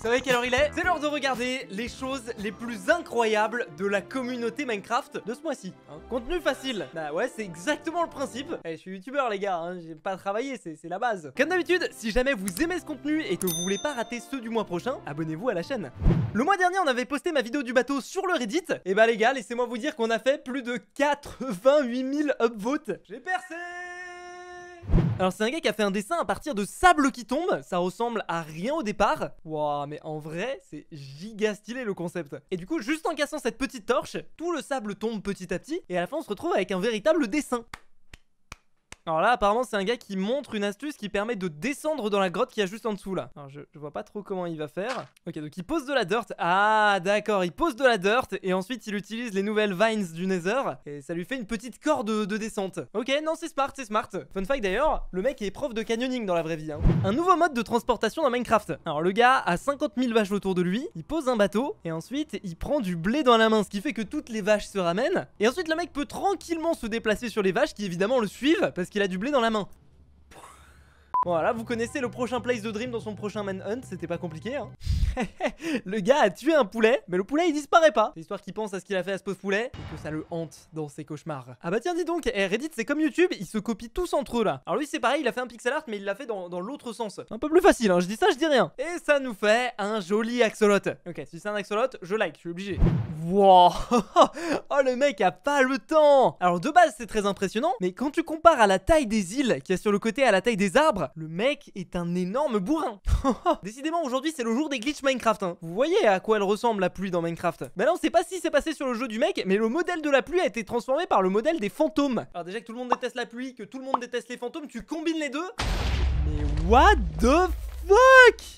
Vous savez quelle heure il est C'est l'heure de regarder les choses les plus incroyables de la communauté Minecraft de ce mois-ci. Hein. Contenu facile. Bah ouais, c'est exactement le principe. Eh, je suis youtubeur les gars, hein, j'ai pas travaillé, c'est la base. Comme d'habitude, si jamais vous aimez ce contenu et que vous voulez pas rater ceux du mois prochain, abonnez-vous à la chaîne. Le mois dernier, on avait posté ma vidéo du bateau sur le Reddit. Et eh bah les gars, laissez-moi vous dire qu'on a fait plus de 88 000 upvotes. J'ai percé alors c'est un gars qui a fait un dessin à partir de sable qui tombe, ça ressemble à rien au départ. Waouh, mais en vrai, c'est giga stylé le concept. Et du coup, juste en cassant cette petite torche, tout le sable tombe petit à petit, et à la fin on se retrouve avec un véritable dessin. Alors là, apparemment, c'est un gars qui montre une astuce qui permet de descendre dans la grotte qui a juste en dessous là. Alors je, vois pas trop comment il va faire. Ok, donc il pose de la dirt. Ah, d'accord, il pose de la dirt et ensuite il utilise les nouvelles vines du Nether et ça lui fait une petite corde de, descente. Ok, non, c'est smart, c'est smart. Fun fact d'ailleurs, le mec est prof de canyoning dans la vraie vie. Hein. Un nouveau mode de transportation dans Minecraft. Alors le gars a 50 000 vaches autour de lui, il pose un bateau et ensuite il prend du blé dans la main, ce qui fait que toutes les vaches se ramènent. Et ensuite le mec peut tranquillement se déplacer sur les vaches qui évidemment le suivent parce qu'il il a du blé dans la main. Voilà, vous connaissez le prochain place de Dream dans son prochain Manhunt, c'était pas compliqué. Hein le gars a tué un poulet, mais le poulet il disparaît pas. C'est l'histoire qu'il pense à ce qu'il a fait à ce pauvre poulet et que ça le hante dans ses cauchemars. Ah bah tiens, dis donc, eh, Reddit c'est comme YouTube, ils se copient tous entre eux là. Alors lui c'est pareil, il a fait un pixel art, mais il l'a fait dans, l'autre sens. Un peu plus facile, hein, je dis ça, je dis rien. Et ça nous fait un joli axolote. Ok, si c'est un axolote, je like, je suis obligé. Waouh, Oh le mec a pas le temps Alors de base c'est très impressionnant, mais quand tu compares à la taille des îles qui y sur le côté à la taille des arbres, le mec est un énorme bourrin. Décidément aujourd'hui c'est le jour des glitches Minecraft. Hein. Vous voyez à quoi elle ressemble la pluie dans Minecraft. Maintenant, on sait pas si c'est passé sur le jeu du mec, mais le modèle de la pluie a été transformé par le modèle des fantômes. Alors déjà que tout le monde déteste la pluie, que tout le monde déteste les fantômes, tu combines les deux. Mais what the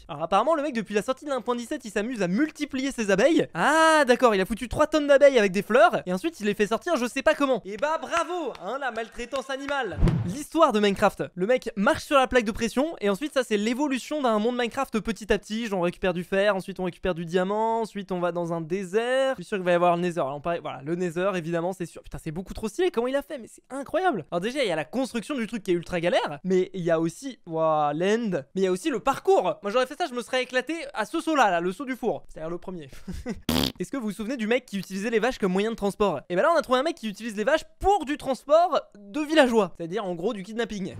alors apparemment le mec depuis la sortie de 1.17 il s'amuse à multiplier ses abeilles. Ah d'accord il a foutu 3 tonnes d'abeilles avec des fleurs et ensuite il les fait sortir je sais pas comment. Et eh bah bravo hein la maltraitance animale L'histoire de Minecraft. Le mec marche sur la plaque de pression et ensuite ça c'est l'évolution d'un monde Minecraft petit à petit. Genre on récupère du fer, ensuite on récupère du diamant, ensuite on va dans un désert. Je suis sûr qu'il va y avoir le nether. voilà, le nether, évidemment, c'est sûr. Putain, c'est beaucoup trop stylé. Comment il a fait Mais c'est incroyable. Alors, déjà, il y a la construction du truc qui est ultra galère, mais il y a aussi. wa l'end. Mais il y a aussi le parcours moi j'aurais fait ça, je me serais éclaté à ce saut là, là le saut du four. C'est-à-dire le premier. Est-ce que vous vous souvenez du mec qui utilisait les vaches comme moyen de transport Et ben là on a trouvé un mec qui utilise les vaches pour du transport de villageois, c'est-à-dire en gros du kidnapping.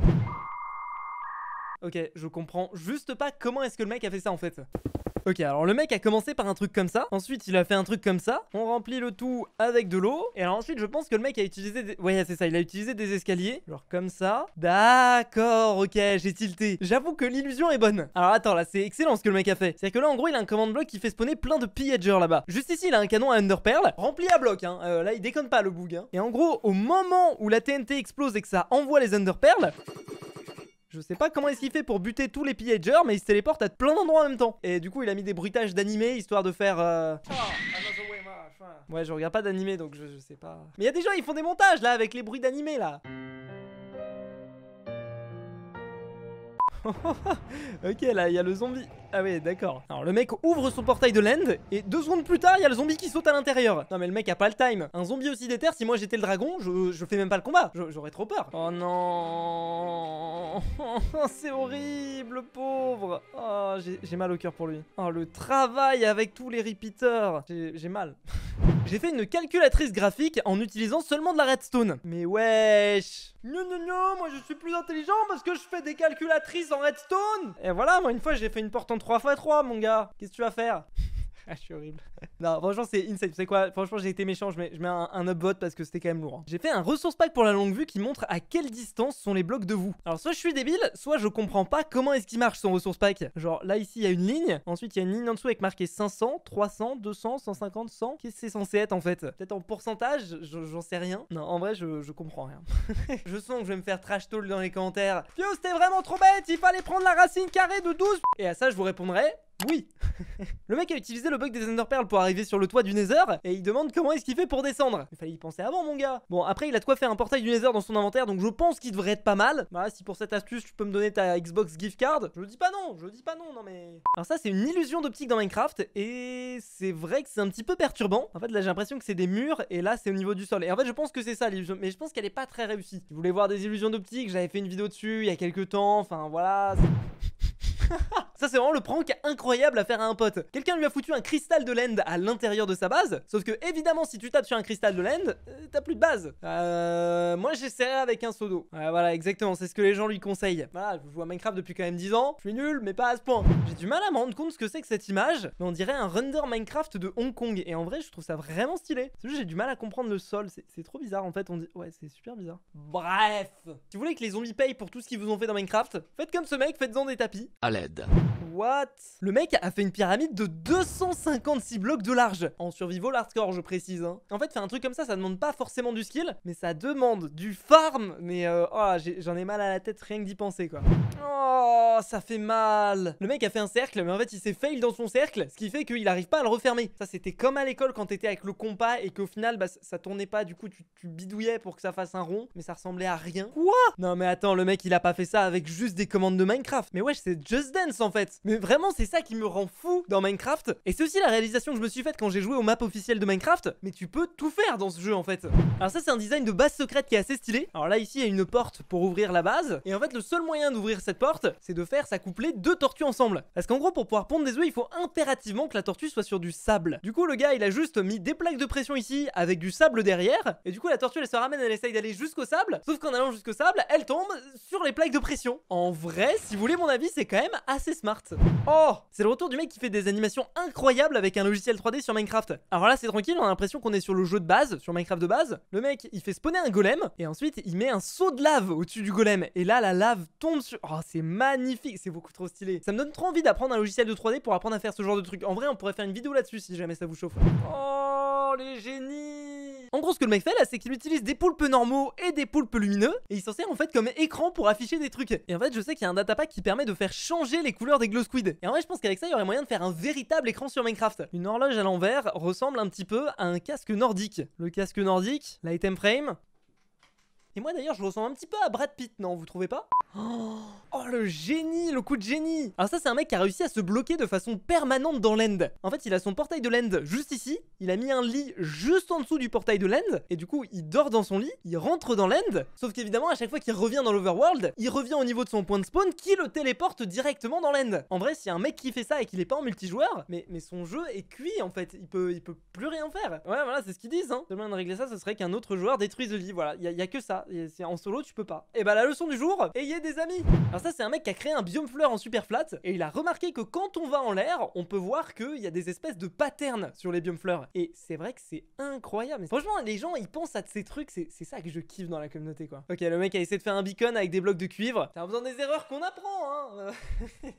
Ok, je comprends juste pas comment est-ce que le mec a fait ça en fait. Ok, alors le mec a commencé par un truc comme ça. Ensuite, il a fait un truc comme ça. On remplit le tout avec de l'eau. Et alors ensuite, je pense que le mec a utilisé des... Ouais, c'est ça, il a utilisé des escaliers. Genre comme ça. D'accord, ok, j'ai tilté. J'avoue que l'illusion est bonne. Alors attends, là, c'est excellent ce que le mec a fait. C'est-à-dire que là, en gros, il a un command block qui fait spawner plein de pillagers là-bas. Juste ici, il a un canon à underpearl rempli à bloc. Hein. Euh, là, il déconne pas le boug. Hein. Et en gros, au moment où la TNT explose et que ça envoie les underpearls... Je sais pas comment est-ce qu'il fait pour buter tous les pillagers, mais il se téléporte à plein d'endroits en même temps. Et du coup, il a mis des bruitages d'animé histoire de faire. Euh, oh, ouais, je regarde pas d'animé donc je, je sais pas. Mais il y a des gens, ils font des montages là avec les bruits d'animé là. ok, là, il y a le zombie. Ah oui, d'accord. Alors, le mec ouvre son portail de land, et deux secondes plus tard, il y a le zombie qui saute à l'intérieur. Non, mais le mec a pas le time. Un zombie aussi déter, si moi j'étais le dragon, je, fais même pas le combat. J'aurais trop peur. Oh non C'est horrible, pauvre Oh, j'ai mal au cœur pour lui. Oh, le travail avec tous les repeaters J'ai mal. J'ai fait une calculatrice graphique en utilisant seulement de la redstone. Mais wesh Non, non, non, moi je suis plus intelligent parce que je fais des calculatrices en redstone Et voilà, moi une fois j'ai fait une porte en 3x3 mon gars Qu'est-ce que tu vas faire ah, je suis horrible. non, franchement, c'est insane. sais quoi Franchement, j'ai été méchant. Je mets, je mets un, un upvote parce que c'était quand même lourd. Hein. J'ai fait un ressource pack pour la longue vue qui montre à quelle distance sont les blocs de vous. Alors, soit je suis débile, soit je comprends pas comment est-ce qu'il marche son ressource pack. Genre, là, ici, il y a une ligne. Ensuite, il y a une ligne en dessous avec marqué 500, 300, 200, 150, 100. Qu'est-ce que c'est censé être en fait Peut-être en pourcentage J'en sais rien. Non, en vrai, je, comprends rien. je sens que je vais me faire trash talk dans les commentaires. Pio, c'était vraiment trop bête. Il fallait prendre la racine carrée de 12. Et à ça, je vous répondrai oui Le mec a utilisé le bug des enderperles pour arriver sur le toit du Nether, et il demande comment est-ce qu'il fait pour descendre. Il fallait y penser avant, mon gars Bon, après, il a de quoi faire un portail du Nether dans son inventaire, donc je pense qu'il devrait être pas mal. Bah, si pour cette astuce, tu peux me donner ta Xbox gift card, je dis pas non, je dis pas non, non mais... Alors ça, c'est une illusion d'optique dans Minecraft, et c'est vrai que c'est un petit peu perturbant. En fait, là, j'ai l'impression que c'est des murs, et là, c'est au niveau du sol. Et en fait, je pense que c'est ça l'illusion, mais je pense qu'elle est pas très réussie. Si vous voulez voir des illusions d'optique, j'avais fait une vidéo dessus il y a quelques temps, enfin, voilà... Ça, c'est vraiment le prank incroyable à faire à un pote. Quelqu'un lui a foutu un cristal de land à l'intérieur de sa base. Sauf que, évidemment, si tu tapes sur un cristal de land, euh, t'as plus de base. Euh, moi, j'essaierai avec un seau d'eau. Euh, voilà, exactement. C'est ce que les gens lui conseillent. Voilà, je joue à Minecraft depuis quand même 10 ans. Je suis nul, mais pas à ce point. J'ai du mal à me rendre compte ce que c'est que cette image. Mais on dirait un render Minecraft de Hong Kong. Et en vrai, je trouve ça vraiment stylé. C'est juste, j'ai du mal à comprendre le sol. C'est trop bizarre, en fait. On dit... Ouais, c'est super bizarre. Bref. Si vous voulez que les zombies payent pour tout ce qu'ils vous ont fait dans Minecraft, faites comme ce mec, faites-en des tapis. Allez. Fed. What Le mec a fait une pyramide de 256 blocs de large. En survival hardcore, je précise. Hein. En fait, faire un truc comme ça, ça demande pas forcément du skill, mais ça demande du farm. Mais euh, oh, j'en ai, mal à la tête rien que d'y penser, quoi. Oh, ça fait mal. Le mec a fait un cercle, mais en fait, il s'est fail dans son cercle, ce qui fait qu'il arrive pas à le refermer. Ça, c'était comme à l'école quand t'étais avec le compas et qu'au final, bah, ça tournait pas. Du coup, tu, bidouillais pour que ça fasse un rond, mais ça ressemblait à rien. Quoi Non, mais attends, le mec, il a pas fait ça avec juste des commandes de Minecraft. Mais wesh, c'est Just Dance, en fait. Mais vraiment, c'est ça qui me rend fou dans Minecraft. Et c'est aussi la réalisation que je me suis faite quand j'ai joué au map officiel de Minecraft. Mais tu peux tout faire dans ce jeu en fait. Alors ça, c'est un design de base secrète qui est assez stylé. Alors là, ici, il y a une porte pour ouvrir la base. Et en fait, le seul moyen d'ouvrir cette porte, c'est de faire s'accoupler deux tortues ensemble. Parce qu'en gros, pour pouvoir pondre des œufs, il faut impérativement que la tortue soit sur du sable. Du coup, le gars, il a juste mis des plaques de pression ici avec du sable derrière. Et du coup, la tortue, elle se ramène, elle essaye d'aller jusqu'au sable. Sauf qu'en allant jusqu'au sable, elle tombe sur les plaques de pression. En vrai, si vous voulez mon avis, c'est quand même assez smart. Oh C'est le retour du mec qui fait des animations incroyables avec un logiciel 3D sur Minecraft. Alors là, c'est tranquille, on a l'impression qu'on est sur le jeu de base, sur Minecraft de base. Le mec, il fait spawner un golem, et ensuite, il met un saut de lave au-dessus du golem. Et là, la lave tombe sur... Oh, c'est magnifique, c'est beaucoup trop stylé. Ça me donne trop envie d'apprendre un logiciel de 3D pour apprendre à faire ce genre de truc. En vrai, on pourrait faire une vidéo là-dessus si jamais ça vous chauffe. Oh, les génies en gros, ce que le mec fait là, c'est qu'il utilise des poulpes normaux et des poulpes lumineux, et il s'en sert en fait comme écran pour afficher des trucs. Et en fait, je sais qu'il y a un datapack qui permet de faire changer les couleurs des glow Et en vrai, je pense qu'avec ça, il y aurait moyen de faire un véritable écran sur Minecraft. Une horloge à l'envers ressemble un petit peu à un casque nordique. Le casque nordique, l'item frame, et moi d'ailleurs, je ressens un petit peu à Brad Pitt, non Vous trouvez pas oh, oh, le génie, le coup de génie Alors ça, c'est un mec qui a réussi à se bloquer de façon permanente dans l'end. En fait, il a son portail de l'end juste ici. Il a mis un lit juste en dessous du portail de l'end. Et du coup, il dort dans son lit, il rentre dans l'end. Sauf qu'évidemment, à chaque fois qu'il revient dans l'overworld, il revient au niveau de son point de spawn qui le téléporte directement dans l'end. En vrai, si un mec qui fait ça et qu'il est pas en multijoueur, mais, mais son jeu est cuit en fait. Il peut, il peut plus rien faire. Ouais, voilà, c'est ce qu'ils disent. Hein. Le de régler ça, ce serait qu'un autre joueur détruise le lit. Voilà, il a que ça en solo, tu peux pas. Et bah la leçon du jour, ayez des amis. Alors ça, c'est un mec qui a créé un biome fleur en super flat et il a remarqué que quand on va en l'air, on peut voir qu'il y a des espèces de patterns sur les biomes fleurs. Et c'est vrai que c'est incroyable. franchement, les gens, ils pensent à ces trucs. C'est ça que je kiffe dans la communauté, quoi. Ok, le mec a essayé de faire un beacon avec des blocs de cuivre. t'as besoin des erreurs qu'on apprend, hein.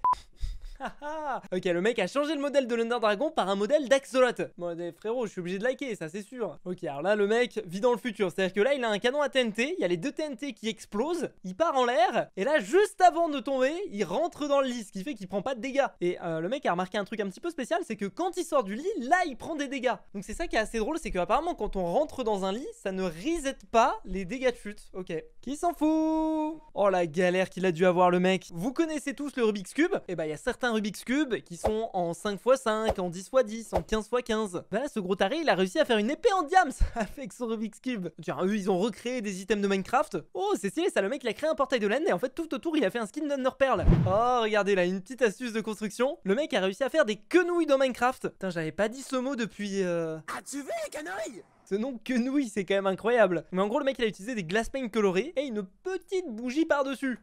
ok, le mec a changé le modèle de Lunder Dragon par un modèle d'Axolot. Bon, des eh, je suis obligé de liker, ça c'est sûr. Ok, alors là, le mec vit dans le futur. C'est-à-dire que là, il a un canon à TNT, il y a les deux TNT qui explosent, il part en l'air, et là, juste avant de tomber, il rentre dans le lit, ce qui fait qu'il prend pas de dégâts. Et euh, le mec a remarqué un truc un petit peu spécial, c'est que quand il sort du lit, là, il prend des dégâts. Donc c'est ça qui est assez drôle, c'est qu'apparemment, quand on rentre dans un lit, ça ne reset pas les dégâts de chute. Ok. Qui s'en fout Oh la galère qu'il a dû avoir, le mec. Vous connaissez tous le Rubik's Cube Et eh bah, ben, il y a certains Rubik's Cube qui sont en 5x5, en 10x10, en 15x15. Bah là, ce gros taré, il a réussi à faire une épée en diams avec son Rubik's Cube. Tiens, eux, ils ont recréé des items de Minecraft. Oh, c'est stylé, ça, le mec, il a créé un portail de laine et en fait, tout autour, il a fait un skin d'Underpearl. Oh, regardez là, une petite astuce de construction. Le mec a réussi à faire des quenouilles dans Minecraft. Putain, j'avais pas dit ce mot depuis... Euh, ah, tu veux les quenouilles ce nom quenouille, c'est quand même incroyable. Mais en gros, le mec, il a utilisé des paint colorés et une petite bougie par-dessus.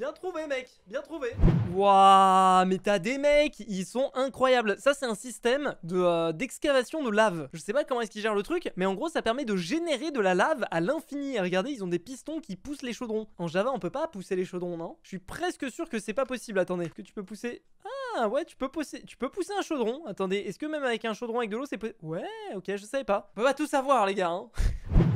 Bien trouvé, mec Bien trouvé Waouh Mais t'as des mecs Ils sont incroyables Ça, c'est un système d'excavation de, euh, d'excavation de lave. Je sais pas comment est-ce qu'ils gèrent le truc, mais en gros, ça permet de générer de la lave à l'infini. regardez, ils ont des pistons qui poussent les chaudrons. En Java, on peut pas pousser les chaudrons, non Je suis presque sûr que c'est pas possible. Attendez, que tu peux pousser... Ah ah, ouais, tu peux pousser, tu peux pousser un chaudron. Attendez, est-ce que même avec un chaudron avec de l'eau, c'est possible Ouais, ok, je sais pas. On peut pas tout savoir, les gars. Hein.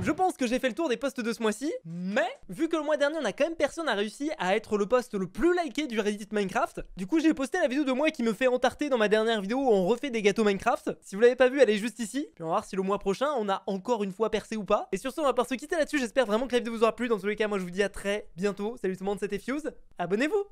je pense que j'ai fait le tour des postes de ce mois-ci, mais vu que le mois dernier on a quand même personne a réussi à être le poste le plus liké du Reddit Minecraft, du coup j'ai posté la vidéo de moi qui me fait entarter dans ma dernière vidéo où on refait des gâteaux Minecraft. Si vous l'avez pas vu, elle est juste ici. Puis on va voir si le mois prochain on a encore une fois percé ou pas. Et sur ce, on va pouvoir se quitter là-dessus. J'espère vraiment que la vidéo vous aura plu. Dans tous les cas, moi je vous dis à très bientôt. Salut tout le monde, c'était Fuse. Abonnez-vous